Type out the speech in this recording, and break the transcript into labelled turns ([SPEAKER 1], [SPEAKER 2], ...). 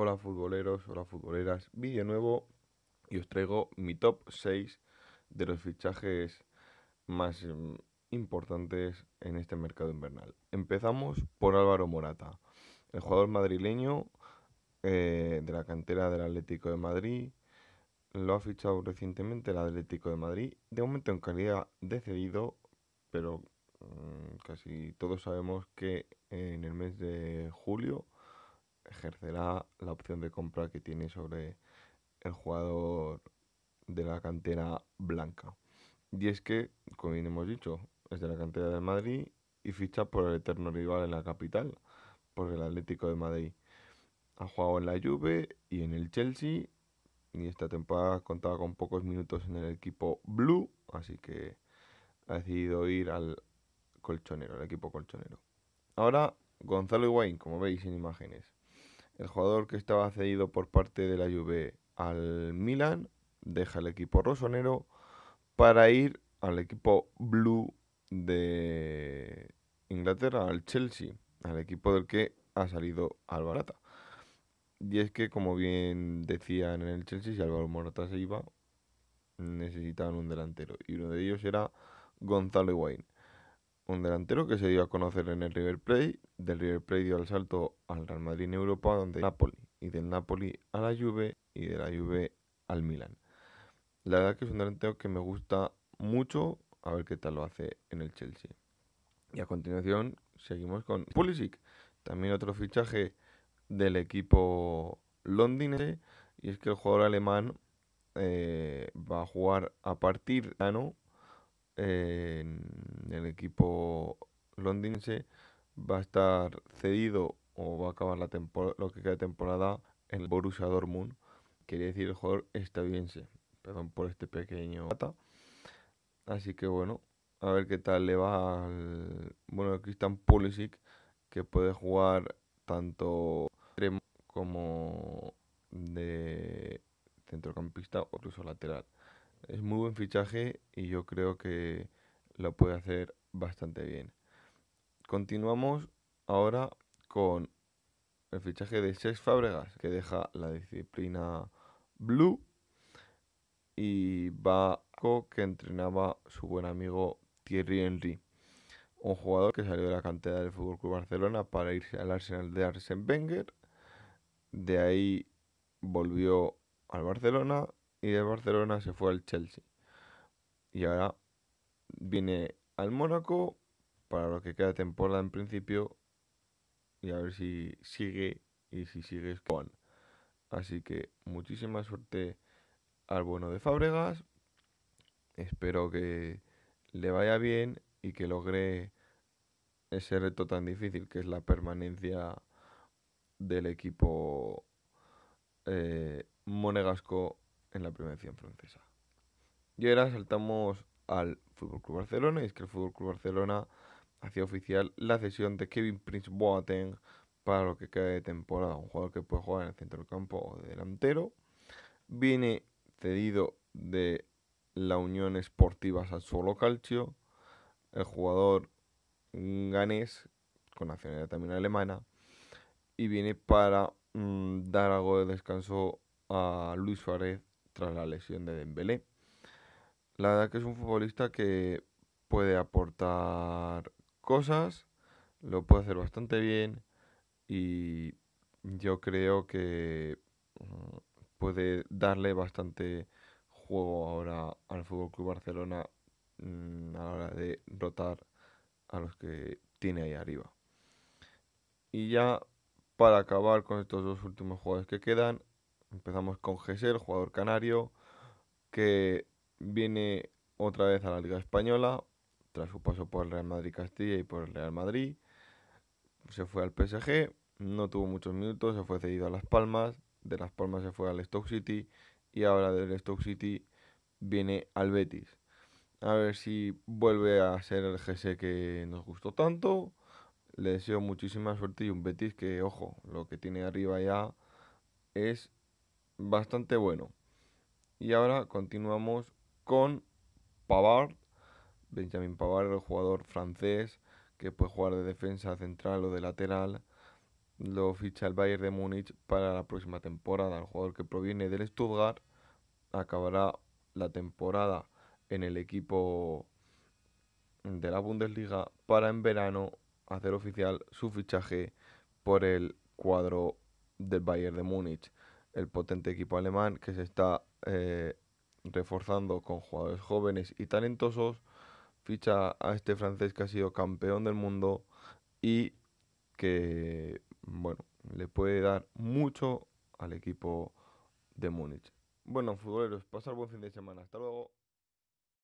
[SPEAKER 1] Hola futboleros, hola futboleras, vídeo nuevo y os traigo mi top 6 de los fichajes más mm, importantes en este mercado invernal. Empezamos por Álvaro Morata, el jugador madrileño eh, de la cantera del Atlético de Madrid. Lo ha fichado recientemente el Atlético de Madrid, de momento en calidad decidido, pero mm, casi todos sabemos que en el mes de julio ejercerá la opción de compra que tiene sobre el jugador de la cantera blanca. Y es que, como bien hemos dicho, es de la cantera del Madrid y ficha por el eterno rival en la capital, por el Atlético de Madrid. Ha jugado en la Juve y en el Chelsea y esta temporada contaba con pocos minutos en el equipo blue, así que ha decidido ir al colchonero, al equipo colchonero. Ahora Gonzalo Higuaín, como veis en imágenes. El jugador que estaba cedido por parte de la Juve al Milan deja el equipo rosonero para ir al equipo blue de Inglaterra, al Chelsea, al equipo del que ha salido Albarata. Y es que, como bien decían en el Chelsea, si Álvaro Morata se iba, necesitaban un delantero. Y uno de ellos era Gonzalo wayne un delantero que se dio a conocer en el River Plate, del River Plate dio el salto al Real Madrid en Europa, donde Napoli, y del Napoli a la Juve, y de la Juve al Milan. La verdad que es un delantero que me gusta mucho, a ver qué tal lo hace en el Chelsea. Y a continuación seguimos con Pulisic, también otro fichaje del equipo londinense, y es que el jugador alemán eh, va a jugar a partir de ano en eh, el equipo londinense va a estar cedido o va a acabar la temporada, lo que queda de temporada en el Borussia Dortmund, quería decir el jugador estadounidense, perdón por este pequeño data. Así que bueno, a ver qué tal le va al bueno, Christian Pulisic que puede jugar tanto como de centrocampista o incluso lateral. Es muy buen fichaje y yo creo que lo puede hacer bastante bien. Continuamos ahora con el fichaje de Sex Fábregas, que deja la disciplina Blue y va que entrenaba su buen amigo Thierry Henry, un jugador que salió de la cantera del FC Barcelona para irse al Arsenal de Arsène Wenger. De ahí volvió al Barcelona y de Barcelona se fue al Chelsea. Y ahora viene al Mónaco para lo que queda temporada en principio y a ver si sigue y si sigue es Así que muchísima suerte al bueno de Fábregas. Espero que le vaya bien y que logre ese reto tan difícil que es la permanencia del equipo eh, monegasco en la edición francesa. Y ahora saltamos al Fútbol Club Barcelona, y es que el Fútbol Club Barcelona hacía oficial la cesión de Kevin Prince Boateng para lo que queda de temporada, un jugador que puede jugar en el centro del campo o de delantero. Viene cedido de la Unión Esportiva Sassuolo Calcio, el jugador ganés con nacionalidad también alemana y viene para mm, dar algo de descanso a Luis Suárez tras la lesión de Dembélé. La verdad que es un futbolista que puede aportar cosas, lo puede hacer bastante bien y yo creo que mm, puede darle bastante juego ahora al FC Barcelona mm, a la hora de rotar a los que tiene ahí arriba. Y ya para acabar con estos dos últimos jugadores que quedan, Empezamos con el jugador canario, que viene otra vez a la Liga Española, tras su paso por el Real Madrid Castilla y por el Real Madrid. Se fue al PSG, no tuvo muchos minutos, se fue cedido a Las Palmas, de Las Palmas se fue al Stoke City y ahora del Stoke City viene al Betis. A ver si vuelve a ser el GC que nos gustó tanto. Le deseo muchísima suerte y un Betis que, ojo, lo que tiene arriba ya es bastante bueno. Y ahora continuamos con Pavard, Benjamin Pavard, el jugador francés que puede jugar de defensa central o de lateral. Lo ficha el Bayern de Múnich para la próxima temporada. El jugador que proviene del Stuttgart acabará la temporada en el equipo de la Bundesliga para en verano hacer oficial su fichaje por el cuadro del Bayern de Múnich el potente equipo alemán que se está eh, reforzando con jugadores jóvenes y talentosos, ficha a este francés que ha sido campeón del mundo y que, bueno, le puede dar mucho al equipo de Múnich. Bueno, futboleros, pasar buen fin de semana. Hasta luego.